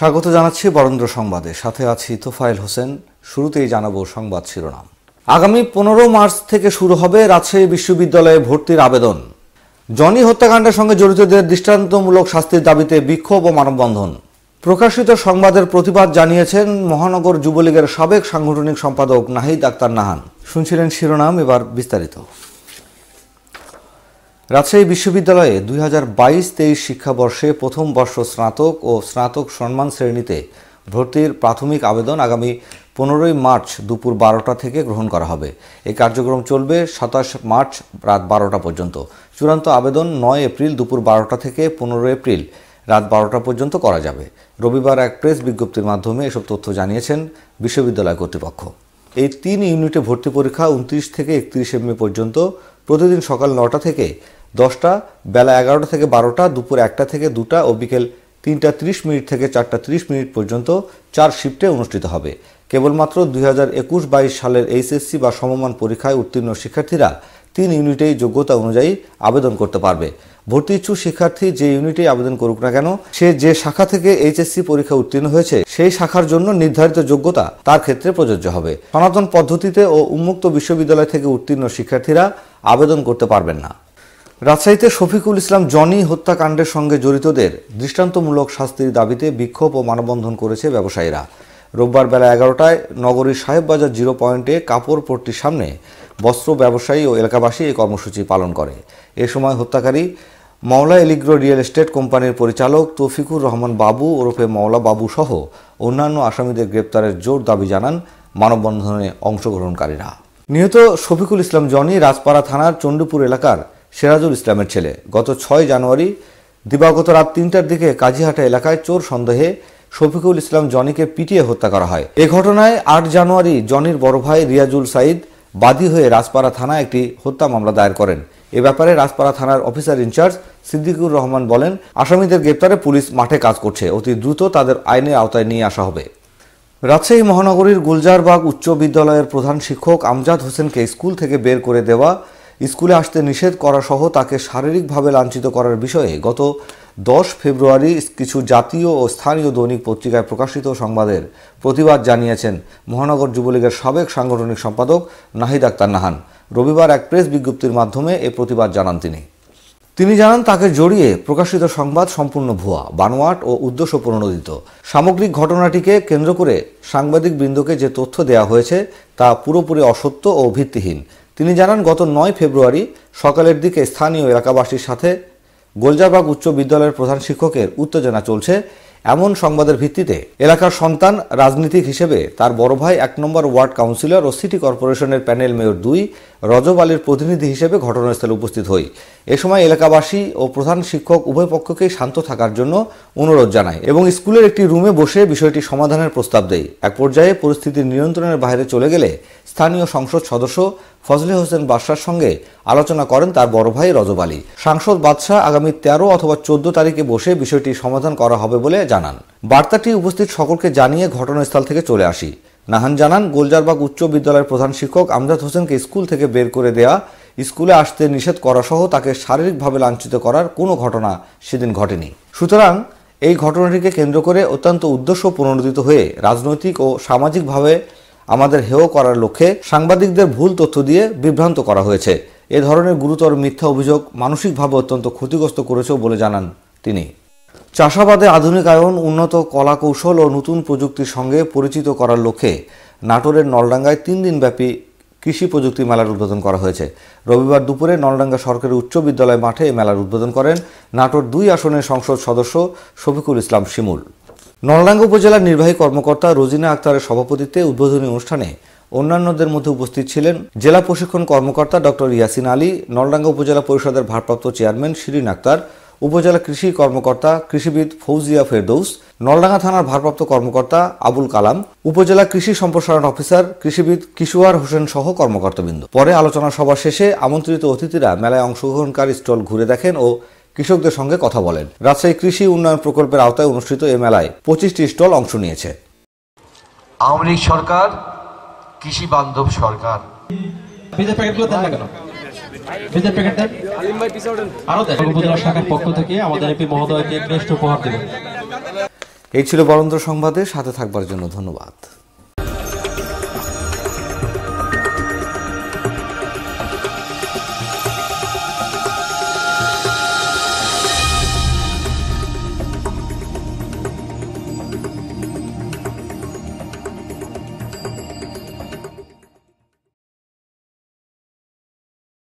স্বাগত জানাচ্ছি বরেন্দ্র সংবাদে সাথে আছি তোফায়েল হোসেন শুরুতেই জানাবো সংবাদ শিরোনাম আগামী পনেরো মার্চ থেকে শুরু হবে রাজশাহী বিশ্ববিদ্যালয়ে ভর্তির আবেদন জনি হত্যাকাণ্ডের সঙ্গে জড়িতদের দৃষ্টান্তমূলক শাস্তির দাবিতে বিক্ষোভ ও মানববন্ধন প্রকাশিত সংবাদের প্রতিবাদ জানিয়েছেন মহানগর যুবলীগের সাবেক সাংগঠনিক সম্পাদক নাহিদ আক্তার নাহান শুনছিলেন শিরোনাম এবার বিস্তারিত রাজশাহী বিশ্ববিদ্যালয়ে দুই হাজার বাইশ তেইশ শিক্ষাবর্ষে প্রথম বর্ষ স্নাতক ও স্নাতক সম্মান শ্রেণীতে ভর্তির প্রাথমিক আবেদন আগামী পনেরোই মার্চ দুপুর বারোটা থেকে গ্রহণ করা হবে এই কার্যক্রম চলবে সাতাশ মার্চ রাত বারোটা পর্যন্ত চূড়ান্ত আবেদন নয় এপ্রিল দুপুর বারোটা থেকে পনেরো এপ্রিল রাত বারোটা পর্যন্ত করা যাবে রবিবার এক প্রেস বিজ্ঞপ্তির মাধ্যমে এসব তথ্য জানিয়েছেন বিশ্ববিদ্যালয় কর্তৃপক্ষ এই তিন ইউনিটে ভর্তি পরীক্ষা উনত্রিশ থেকে একত্রিশে মে পর্যন্ত প্রতিদিন সকাল নটা থেকে দশটা বেলা এগারোটা থেকে বারোটা দুপুর একটা থেকে দুটা ও বিকেল তিনটা ত্রিশ মিনিট থেকে চারটা ত্রিশ মিনিট পর্যন্ত চার শিফটে অনুষ্ঠিত হবে কেবলমাত্র দুই হাজার একুশ বাইশ সালের এইচএসসি বা সমমান পরীক্ষায় উত্তীর্ণ শিক্ষার্থীরা তিন ইউনিটেই যোগ্যতা অনুযায়ী আবেদন করতে পারবে ভর্তি ইচ্ছুক শিক্ষার্থী যে ইউনিটে আবেদন করুক না কেন সে যে শাখা থেকে এইচএসসি পরীক্ষা উত্তীর্ণ হয়েছে সেই শাখার জন্য নির্ধারিত যোগ্যতা তার ক্ষেত্রে প্রযোজ্য হবে সনাতন পদ্ধতিতে ও উন্মুক্ত বিশ্ববিদ্যালয় থেকে উত্তীর্ণ শিক্ষার্থীরা আবেদন করতে পারবেন না রাজশাহীতে শফিকুল ইসলাম জনি হত্যাকাণ্ডের সঙ্গে জড়িতদের দৃষ্টান্তমূলক শাস্তির দাবিতে বিক্ষোভ ও মানববন্ধন করেছে ব্যবসায়ীরা রোববার বেলা এগারোটায় নগরীর সাহেববাজার জিরো পয়েন্টে কাপড় পট্টির সামনে বস্ত্র ব্যবসায়ী ও এলাকাবাসী এই কর্মসূচি পালন করে এ সময় হত্যাকারী মাওলা এলিগ্রো রিয়েল এস্টেট কোম্পানির পরিচালক তৌফিকুর রহমান বাবু ওরফে মাওলা বাবু সহ অন্যান্য আসামিদের গ্রেপ্তারের জোর দাবি জানান মানববন্ধনে অংশগ্রহণকারীরা নিহত শফিকুল ইসলাম জনি রাজপাড়া থানার চণ্ডীপুর এলাকার সিরাজুল ইসলামের ছেলে গত ছয় জানুয়ারি দিবাগত রাত তিনটার দিকে কাজীহাটা এলাকায় চোর সন্দেহে শফিকুল ইসলাম জনিকে পিটিয়ে হত্যা করা হয় এ ঘটনায় আট জানুয়ারি জনির বড় ভাই রিয়াজুল সাইদ বাদী হয়ে রাজপাড়া থানায় একটি হত্যা মামলা দায়ের করেন এ ব্যাপারে রাজপাড়া থানার অফিসার ইনচার্জ সিদ্দিকুর রহমান বলেন আসামিদের গ্রেপ্তারে পুলিশ মাঠে কাজ করছে অতি দ্রুত তাদের আইনের আওতায় নিয়ে আসা হবে রাজশাহী মহানগরীর গুলজারবাগ উচ্চ বিদ্যালয়ের প্রধান শিক্ষক আমজাদ হোসেনকে স্কুল থেকে বের করে দেওয়া স্কুলে আসতে নিষেধ করা সহ তাকে শারীরিকভাবে লাঞ্ছিত করার বিষয়ে গত দশ ফেব্রুয়ারি কিছু জাতীয় ও স্থানীয় দৈনিক পত্রিকায় প্রকাশিত সংবাদের প্রতিবাদ জানিয়েছেন মহানগর যুবলীগের সাবেক সাংগঠনিক সম্পাদক নাহিদ আক্তার নাহান রবিবার এক প্রেস বিজ্ঞপ্তির মাধ্যমে এ প্রতিবাদ জানান তিনি তিনি জানান তাকে জড়িয়ে প্রকাশিত সংবাদ সম্পূর্ণ ভুয়া বানোয়াট ও উদ্দেশ্য প্রণোদিত সামগ্রিক ঘটনাটিকে কেন্দ্র করে সাংবাদিক বৃন্দকে যে তথ্য দেয়া হয়েছে তা পুরোপুরি অসত্য ও ভিত্তিহীন তিনি জানান গত নয় ফেব্রুয়ারি সকালের দিকে স্থানীয় এলাকাবাসীর সাথে গোলজাবাগ উচ্চ বিদ্যালয়ের প্রধান শিক্ষকের উত্তেজনা চলছে এমন সংবাদের ভিত্তিতে এলাকার সন্তান রাজনীতিক হিসেবে তার বড় ভাই এক নম্বর ওয়ার্ড কাউন্সিলর ও সিটি কর্পোরেশনের প্যানেল মেয়র দুই রজব আলীর প্রতিনিধি হিসেবে ঘটনাস্থলে উপস্থিত হই এ সময় এলাকাবাসী ও প্রধান শিক্ষক উভয় পক্ষকেই শান্ত থাকার জন্য অনুরোধ জানায় এবং স্কুলের একটি রুমে বসে বিষয়টি সমাধানের প্রস্তাব দেয় এক পর্যায়ে পরিস্থিতি নিয়ন্ত্রণের বাইরে চলে গেলে স্থানীয় সংসদ সদস্য ফজলে হোসেন বাদশার সঙ্গে আলোচনা করেন তার বড় ভাই রজব আলী সাংসদ বাদশাহ আগামী তেরো অথবা চোদ্দ তারিখে বসে বিষয়টি সমাধান করা হবে বলে জানান বার্তাটি উপস্থিত সকলকে জানিয়ে ঘটনাস্থল থেকে চলে আসি নাহান জানান গোলজারবাগ উচ্চ বিদ্যালয়ের প্রধান শিক্ষক আমজাদ হোসেনকে স্কুল থেকে বের করে দেয়া স্কুলে আসতে নিষেধ করা সহ তাকে শারীরিকভাবে লাঞ্ছিত করার কোনো ঘটনা সেদিন ঘটেনি সুতরাং এই ঘটনাটিকে কেন্দ্র করে অত্যন্ত উদ্দেশ্য প্রণোদিত হয়ে রাজনৈতিক ও সামাজিকভাবে আমাদের হেয় করার লক্ষ্যে সাংবাদিকদের ভুল তথ্য দিয়ে বিভ্রান্ত করা হয়েছে এ ধরনের গুরুতর মিথ্যা অভিযোগ মানসিকভাবে অত্যন্ত ক্ষতিগ্রস্ত করেছে বলে জানান তিনি চাষাবাদে আধুনিকায়ন উন্নত কলাকৌশল ও নতুন প্রযুক্তির সঙ্গে পরিচিত করার লক্ষ্যে নাটোরের নলডাঙ্গায় তিন দিনব্যাপী কৃষি প্রযুক্তি মেলার উদ্বোধন করা হয়েছে রবিবার দুপুরে নলডাঙ্গা সরকারি উচ্চ বিদ্যালয় মাঠে মেলার উদ্বোধন করেন নাটোর দুই আসনের সংসদ সদস্য শফিকুল ইসলাম শিমুল নলডাঙ্গা উপজেলার নির্বাহী কর্মকর্তা রোজিনা আক্তারের সভাপতিত্বে উদ্বোধনী অনুষ্ঠানে অন্যান্যদের মধ্যে উপস্থিত ছিলেন জেলা প্রশিক্ষণ কর্মকর্তা ডক্টর ইয়াসিন আলী নলডাঙ্গা উপজেলা পরিষদের ভারপ্রাপ্ত চেয়ারম্যান শিরিন আক্তার উপজেলা কৃষি কর্মকর্তা কৃষিবিদ ফৌজিয়া ফেরদৌস নলডাঙ্গা থানার ভারপ্রাপ্ত কর্মকর্তা আবুল কালাম উপজেলা কৃষি সম্প্রসারণ অফিসার কৃষিবিদ কিশোয়ার হোসেন সহ কর্মকর্তাবৃন্দ পরে আলোচনা সভা শেষে আমন্ত্রিত অতিথিরা মেলায় অংশগ্রহণকারী স্টল ঘুরে দেখেন ও কৃষকদের সঙ্গে কথা বলেন রাজশাহী কৃষি উন্নয়ন প্রকল্পের আওতায় অনুষ্ঠিত এ মেলায় পঁচিশটি স্টল অংশ নিয়েছে আওয়ামী লীগ সরকার কৃষি বান্ধব সরকার এই ছিল বরন্দ্র সংবাদে সাথে থাকবার জন্য ধন্যবাদ